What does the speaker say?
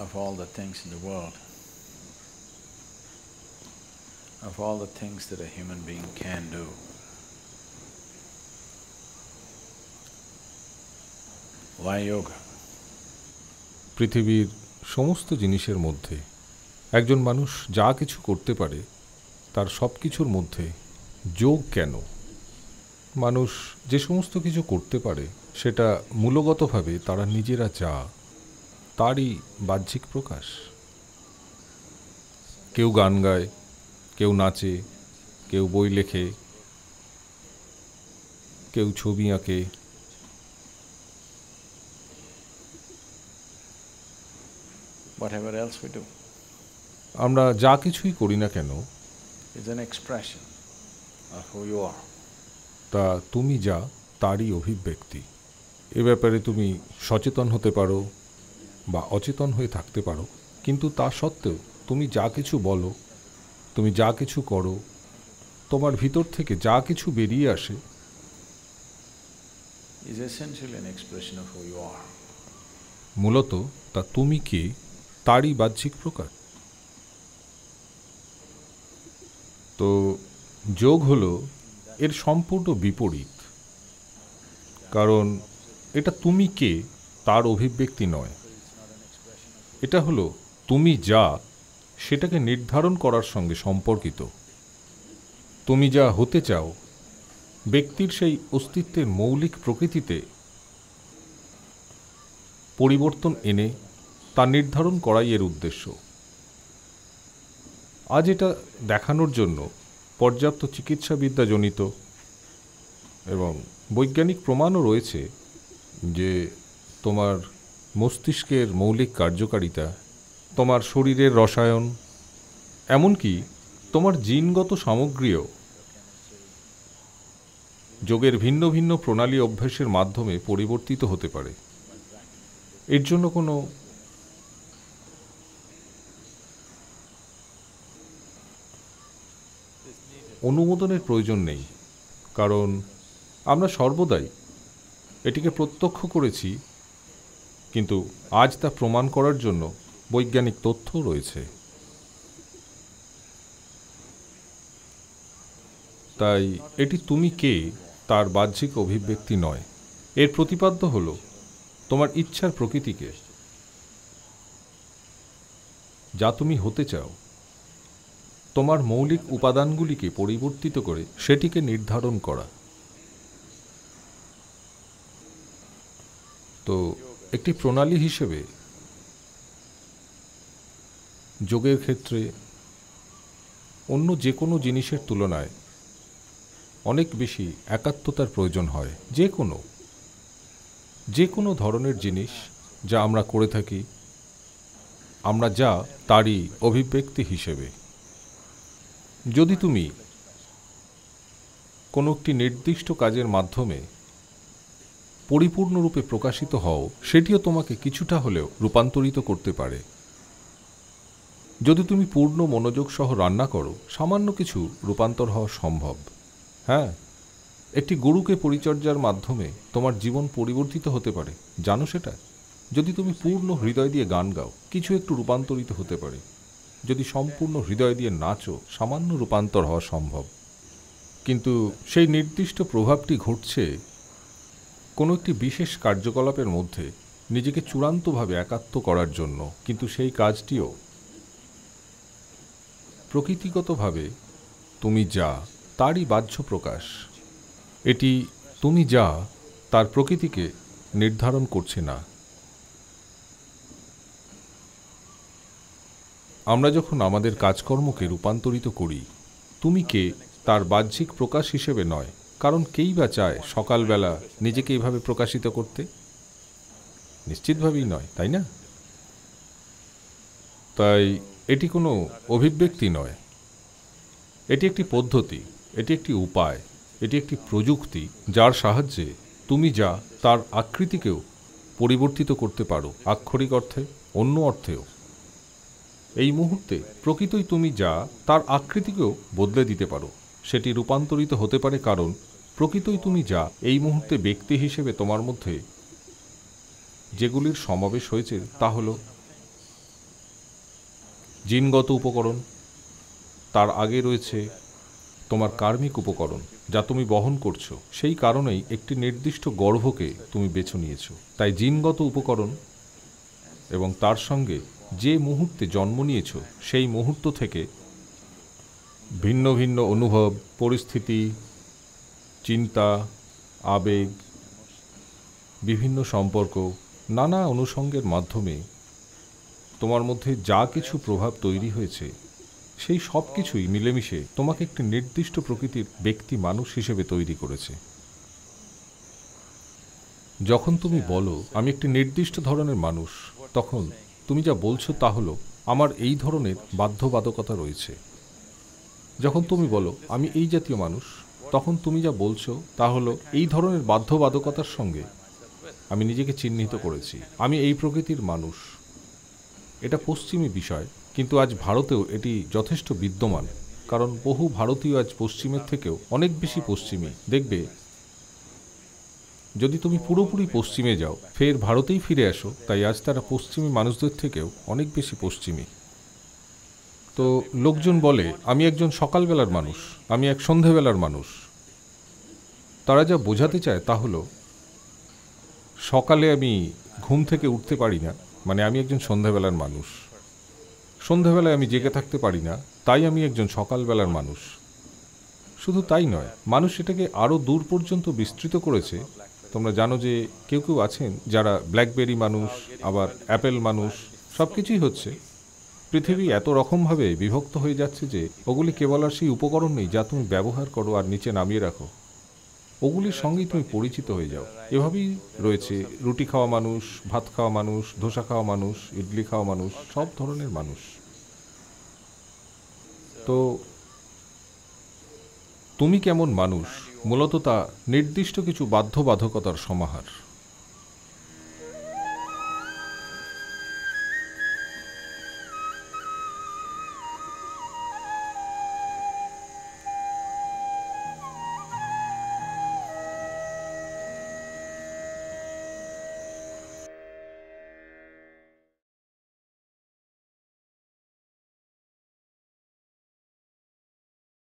of all the things in the world, of all the things that a human being can do. Why yoga? পৃথিবীর সমস্ত জিনিসের মধ্যে একজন মানুষ যা কিছু করতে পারে তার সব কিছুর মধ্যে যোগ কেন মানুষ যে সমস্ত কিছু করতে পারে সেটা মূলগতভাবে তারা নিজেরা যা তারই বাহ্যিক প্রকাশ কেউ গান গায় কেউ নাচে কেউ বই লেখে কেউ ছবি আঁকে আমরা যা কিছুই করি না কেন তা তুমি যা তারই অভিব্যক্তি এ ব্যাপারে তুমি সচেতন হতে পারো বা অচেতন হয়ে থাকতে পারো কিন্তু তা সত্ত্বেও তুমি যা কিছু বলো তুমি যা কিছু করো তোমার ভিতর থেকে যা কিছু বেরিয়ে আসে মূলত তা তুমি কে তারই বাহ্যিক প্রকার তো যোগ হলো এর সম্পূর্ণ বিপরীত কারণ এটা তুমি কে তার অভিব্যক্তি নয় এটা হলো তুমি যা সেটাকে নির্ধারণ করার সঙ্গে সম্পর্কিত তুমি যা হতে চাও ব্যক্তির সেই অস্তিত্বের মৌলিক প্রকৃতিতে পরিবর্তন এনে তা নির্ধারণ করাই এর উদ্দেশ্য আজ এটা দেখানোর জন্য পর্যাপ্ত চিকিৎসাবিদ্যাজনিত এবং বৈজ্ঞানিক প্রমাণও রয়েছে যে তোমার মস্তিষ্কের মৌলিক কার্যকারিতা তোমার শরীরের রসায়ন এমনকি তোমার জিনগত সামগ্রীও যোগের ভিন্ন ভিন্ন প্রণালী অভ্যাসের মাধ্যমে পরিবর্তিত হতে পারে এর জন্য কোনো অনুমোদনের প্রয়োজন নেই কারণ আমরা সর্বদাই এটিকে প্রত্যক্ষ করেছি কিন্তু আজ তা প্রমাণ করার জন্য বৈজ্ঞানিক তথ্য রয়েছে তাই এটি তুমি কে তার বাহ্যিক অভিব্যক্তি নয় এর প্রতিপাদ্য হল তোমার ইচ্ছার প্রকৃতিকে যা তুমি হতে চাও তোমার মৌলিক উপাদানগুলিকে পরিবর্তিত করে সেটিকে নির্ধারণ করা তো একটি প্রণালী হিসেবে যোগের ক্ষেত্রে অন্য যে কোনো জিনিসের তুলনায় অনেক বেশি একাত্মতার প্রয়োজন হয় যে কোনো যে কোনো ধরনের জিনিস যা আমরা করে থাকি আমরা যা তারই অভিব্যক্তি হিসেবে যদি তুমি কোনো একটি নির্দিষ্ট কাজের মাধ্যমে পরিপূর্ণরূপে প্রকাশিত হও সেটিও তোমাকে কিছুটা হলেও রূপান্তরিত করতে পারে যদি তুমি পূর্ণ মনোযোগ সহ রান্না করো সামান্য কিছু রূপান্তর হওয়া সম্ভব হ্যাঁ একটি গরুকে পরিচর্যার মাধ্যমে তোমার জীবন পরিবর্তিত হতে পারে জানো সেটা যদি তুমি পূর্ণ হৃদয় দিয়ে গান গাও কিছু একটু রূপান্তরিত হতে পারে যদি সম্পূর্ণ হৃদয় দিয়ে নাচো সামান্য রূপান্তর হওয়া সম্ভব কিন্তু সেই নির্দিষ্ট প্রভাবটি ঘটছে কোনো একটি বিশেষ কার্যকলাপের মধ্যে নিজেকে চূড়ান্তভাবে একাত্ম করার জন্য কিন্তু সেই কাজটিও প্রকৃতিগতভাবে তুমি যা তারই বাহ্য প্রকাশ এটি তুমি যা তার প্রকৃতিকে নির্ধারণ করছে না আমরা যখন আমাদের কাজকর্মকে রূপান্তরিত করি তুমি কে তার বাহ্যিক প্রকাশ হিসেবে নয় কারণ কেই বা চায় সকালবেলা নিজেকে এইভাবে প্রকাশিত করতে নিশ্চিতভাবেই নয় তাই না তাই এটি কোনো অভিব্যক্তি নয় এটি একটি পদ্ধতি এটি একটি উপায় এটি একটি প্রযুক্তি যার সাহায্যে তুমি যা তার আকৃতিকেও পরিবর্তিত করতে পারো আক্ষরিক অর্থে অন্য অর্থেও এই মুহূর্তে প্রকৃতই তুমি যা তার আকৃতিকেও বদলে দিতে পারো সেটি রূপান্তরিত হতে পারে কারণ প্রকৃতই তুমি যা এই মুহূর্তে ব্যক্তি হিসেবে তোমার মধ্যে যেগুলির সমাবেশ হয়েছে তা হল জিনগত উপকরণ তার আগে রয়েছে তোমার কার্মিক উপকরণ যা তুমি বহন করছো সেই কারণেই একটি নির্দিষ্ট গর্ভকে তুমি বেছে নিয়েছো তাই জিনগত উপকরণ এবং তার সঙ্গে যে মুহূর্তে জন্ম নিয়েছ সেই মুহূর্ত থেকে ভিন্ন ভিন্ন অনুভব পরিস্থিতি চিন্তা আবেগ বিভিন্ন সম্পর্ক নানা অনুষঙ্গের মাধ্যমে তোমার মধ্যে যা কিছু প্রভাব তৈরি হয়েছে সেই সব কিছুই মিলেমিশে তোমাকে একটি নির্দিষ্ট প্রকৃতির ব্যক্তি মানুষ হিসেবে তৈরি করেছে যখন তুমি বলো আমি একটি নির্দিষ্ট ধরনের মানুষ তখন তুমি যা বলছো তা হলো আমার এই ধরনের বাধ্যবাধকতা রয়েছে যখন তুমি বলো আমি এই জাতীয় মানুষ তখন তুমি যা বলছো তা হলো এই ধরনের বাধ্যবাধকতার সঙ্গে আমি নিজেকে চিহ্নিত করেছি আমি এই প্রকৃতির মানুষ এটা পশ্চিমী বিষয় কিন্তু আজ ভারতেও এটি যথেষ্ট বিদ্যমান কারণ বহু ভারতীয় আজ পশ্চিমের থেকেও অনেক বেশি পশ্চিমী দেখবে যদি তুমি পুরোপুরি পশ্চিমে যাও ফের ভারতেই ফিরে আসো তাই আজ তারা পশ্চিমী মানুষদের থেকেও অনেক বেশি পশ্চিমী তো লোকজন বলে আমি একজন সকালবেলার মানুষ আমি এক সন্ধেবেলার মানুষ তারা যা বোঝাতে চায় তা হলো সকালে আমি ঘুম থেকে উঠতে পারি না মানে আমি একজন সন্ধেবেলার মানুষ সন্ধেবেলায় আমি জেগে থাকতে পারি না তাই আমি একজন সকালবেলার মানুষ শুধু তাই নয় মানুষ এটাকে আরও দূর পর্যন্ত বিস্তৃত করেছে তোমরা জানো যে কেউ কেউ আছেন যারা ব্ল্যাকবেরি মানুষ আবার অ্যাপেল মানুষ সব কিছুই হচ্ছে পৃথিবী এত রকমভাবে বিভক্ত হয়ে যাচ্ছে যে ওগুলি কেবল আর সেই উপকরণ নেই যা তুমি ব্যবহার করো আর নিচে নামিয়ে রাখো ওগুলির সঙ্গেই তুমি পরিচিত হয়ে যাও এভাবেই রয়েছে রুটি খাওয়া মানুষ ভাত খাওয়া মানুষ ধোসা খাওয়া মানুষ ইডলি খাওয়া মানুষ সব ধরনের মানুষ তো তুমি কেমন মানুষ মূলত তা নির্দিষ্ট কিছু বাধ্যবাধকতার সমাহার